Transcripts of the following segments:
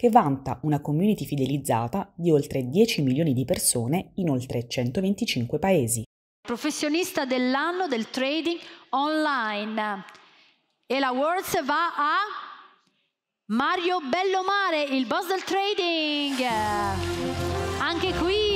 che vanta una community fidelizzata di oltre 10 milioni di persone in oltre 125 paesi. Professionista dell'anno del trading online. E la Words va a Mario Bellomare, il boss del trading. Anche qui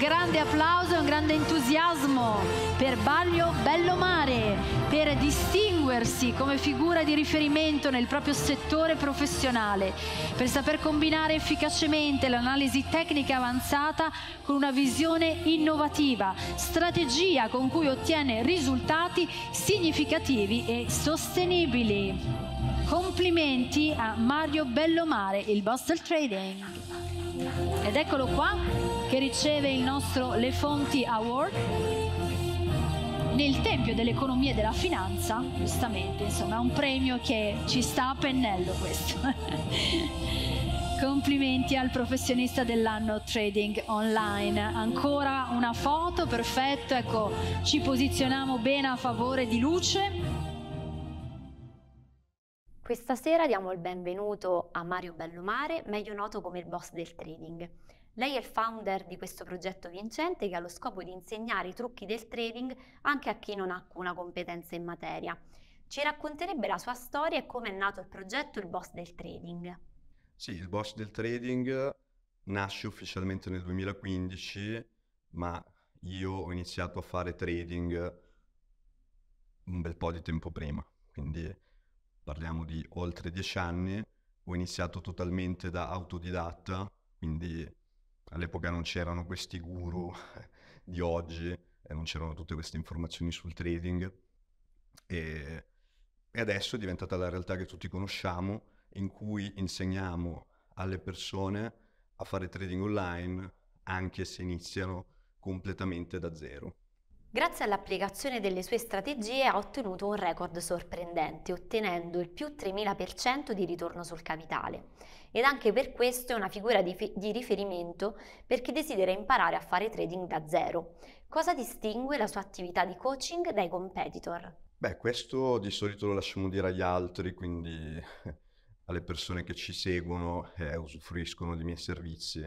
grande applauso e un grande entusiasmo per Baglio Bellomare, per distinguersi come figura di riferimento nel proprio settore professionale, per saper combinare efficacemente l'analisi tecnica avanzata con una visione innovativa, strategia con cui ottiene risultati significativi e sostenibili. Complimenti a Mario Bellomare, il Bostel Trading. Ed eccolo qua, che riceve il nostro Le Fonti Award nel Tempio dell'Economia e della Finanza, giustamente, insomma, è un premio che ci sta a pennello questo. Complimenti al professionista dell'anno Trading Online. Ancora una foto, perfetto, ecco, ci posizioniamo bene a favore di luce. Questa sera diamo il benvenuto a Mario Bellomare, meglio noto come il boss del trading. Lei è il founder di questo progetto vincente che ha lo scopo di insegnare i trucchi del trading anche a chi non ha alcuna competenza in materia. Ci racconterebbe la sua storia e come è nato il progetto Il Boss del Trading. Sì, il Boss del Trading nasce ufficialmente nel 2015, ma io ho iniziato a fare trading un bel po' di tempo prima, quindi parliamo di oltre dieci anni. Ho iniziato totalmente da autodidatta, quindi all'epoca non c'erano questi guru mm. di oggi e non c'erano tutte queste informazioni sul trading e, e adesso è diventata la realtà che tutti conosciamo in cui insegniamo alle persone a fare trading online anche se iniziano completamente da zero. Grazie all'applicazione delle sue strategie ha ottenuto un record sorprendente, ottenendo il più 3.000% di ritorno sul capitale. Ed anche per questo è una figura di, di, riferimento per chi desidera imparare a fare trading da zero. Cosa distingue la sua attività di coaching dai competitor? Beh, questo di solito lo lasciamo dire agli altri, quindi alle persone che ci seguono e eh, usufruiscono dei miei servizi.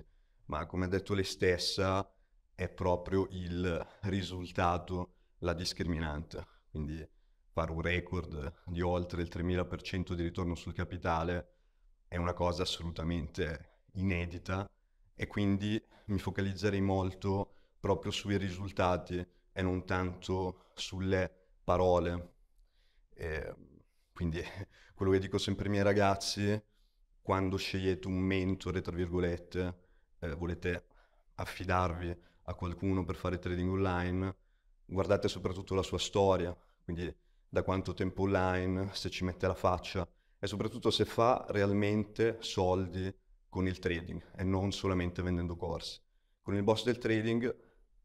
Ma come ha detto lei stessa, è proprio il risultato, la discriminante. Quindi fare un record di oltre il 3000% di ritorno sul capitale è una cosa assolutamente inedita e quindi mi focalizzerei molto proprio sui risultati e non tanto sulle parole. E quindi quello che dico sempre ai miei ragazzi, quando scegliete un mentore, tra virgolette, eh, volete affidarvi a qualcuno per fare trading online, guardate soprattutto la sua storia, quindi da quanto tempo online, se ci mette la faccia e soprattutto se fa realmente soldi con il trading e non solamente vendendo corsi. Con il boss del trading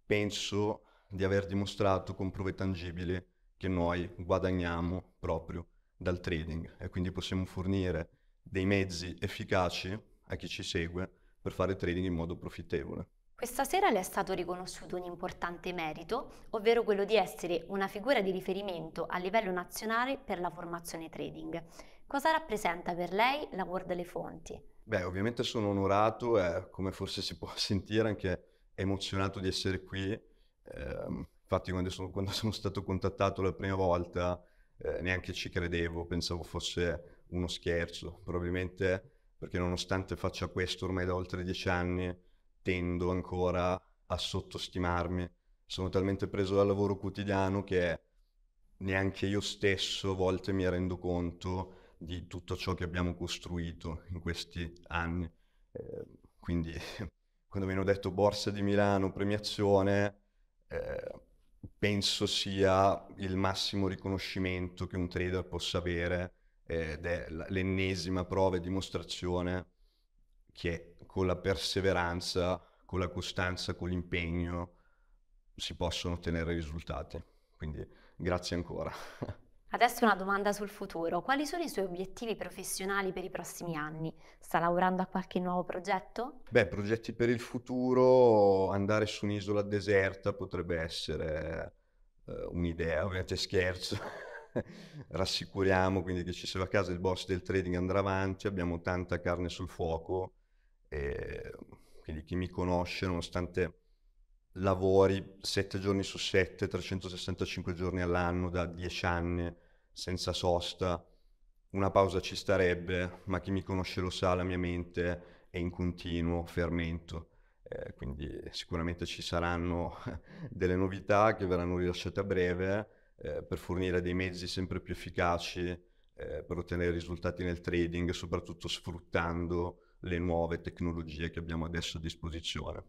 penso di aver dimostrato con prove tangibili che noi guadagniamo proprio dal trading e quindi possiamo fornire dei mezzi efficaci a chi ci segue per fare trading in modo profittevole. Questa sera le è stato riconosciuto un importante merito, ovvero quello di essere una figura di riferimento a livello nazionale per la formazione trading. Cosa rappresenta per lei la World delle Fonti? Beh, ovviamente sono onorato e come forse si può sentire anche emozionato di essere qui. Eh, infatti quando sono, quando sono, stato contattato la prima volta eh, neanche ci credevo, pensavo fosse uno scherzo, probabilmente perché nonostante faccia questo ormai da oltre dieci anni, tendo ancora a sottostimarmi. Sono talmente preso dal lavoro quotidiano che neanche io stesso a volte mi rendo conto di tutto ciò che abbiamo costruito in questi anni. Eh, quindi quando mi hanno detto Borsa di Milano, premiazione, eh, penso sia il massimo riconoscimento che un trader possa avere ed è l'ennesima prova e dimostrazione che con la perseveranza, con la costanza, con l'impegno si possono ottenere risultati. Quindi grazie ancora. Adesso una domanda sul futuro. Quali sono i suoi obiettivi professionali per i prossimi anni? Sta lavorando a qualche nuovo progetto? Beh, progetti per il futuro, andare su un'isola deserta potrebbe essere eh, un'idea, ovviamente scherzo. Rassicuriamo quindi che ci sarà a casa il boss del trading andrà avanti, abbiamo tanta carne sul fuoco, e ehm, quindi chi mi conosce, nonostante lavori sette giorni su sette, 365 giorni all'anno da dieci anni, senza sosta, una pausa ci starebbe, ma chi mi conosce lo sa, la mia mente è in continuo fermento. Eh, quindi sicuramente ci saranno delle novità che verranno rilasciate a breve eh, per fornire dei mezzi sempre più efficaci eh, per ottenere risultati nel trading, soprattutto sfruttando le nuove tecnologie che abbiamo adesso a disposizione.